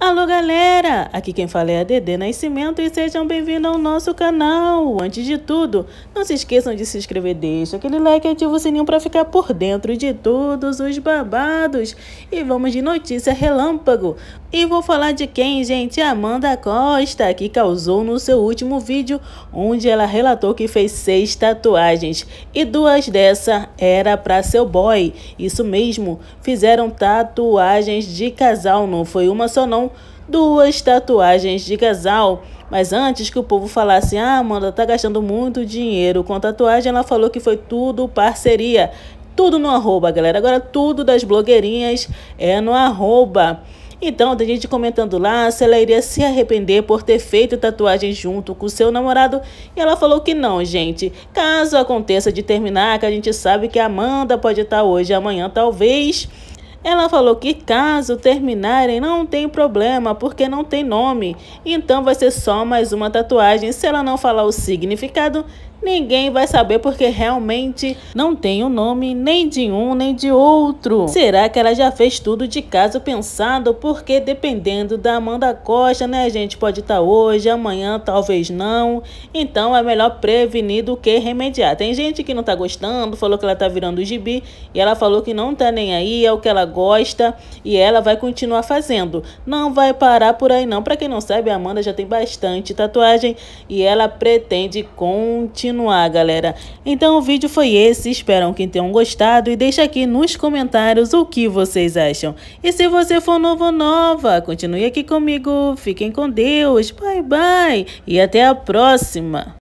Alô galera, aqui quem fala é a Dedê Nascimento e sejam bem-vindos ao nosso canal. Antes de tudo, não se esqueçam de se inscrever, deixa aquele like e ativa o sininho para ficar por dentro de todos os babados. E vamos de notícia relâmpago. E vou falar de quem, gente? Amanda Costa, que causou no seu último vídeo, onde ela relatou que fez seis tatuagens e duas dessa era para seu boy. Isso mesmo, fizeram tatuagens de casal, não foi uma só não duas tatuagens de casal. Mas antes que o povo falasse, ah, Amanda tá gastando muito dinheiro com tatuagem, ela falou que foi tudo parceria. Tudo no arroba, galera. Agora tudo das blogueirinhas é no arroba. Então, tem gente comentando lá se ela iria se arrepender por ter feito tatuagem junto com seu namorado. E ela falou que não, gente. Caso aconteça de terminar, que a gente sabe que a Amanda pode estar tá hoje, amanhã talvez ela falou que caso terminarem não tem problema, porque não tem nome. Então vai ser só mais uma tatuagem. Se ela não falar o significado, Ninguém vai saber porque realmente não tem o um nome nem de um nem de outro. Será que ela já fez tudo de caso pensado? Porque dependendo da Amanda Costa, né, a gente pode estar tá hoje, amanhã talvez não. Então é melhor prevenir do que remediar. Tem gente que não tá gostando, falou que ela tá virando gibi e ela falou que não tá nem aí, é o que ela gosta e ela vai continuar fazendo. Não vai parar por aí não. Para quem não sabe, a Amanda já tem bastante tatuagem e ela pretende continuar continuar, galera. Então o vídeo foi esse, espero que tenham gostado e deixa aqui nos comentários o que vocês acham. E se você for novo ou nova, continue aqui comigo, fiquem com Deus, bye bye e até a próxima!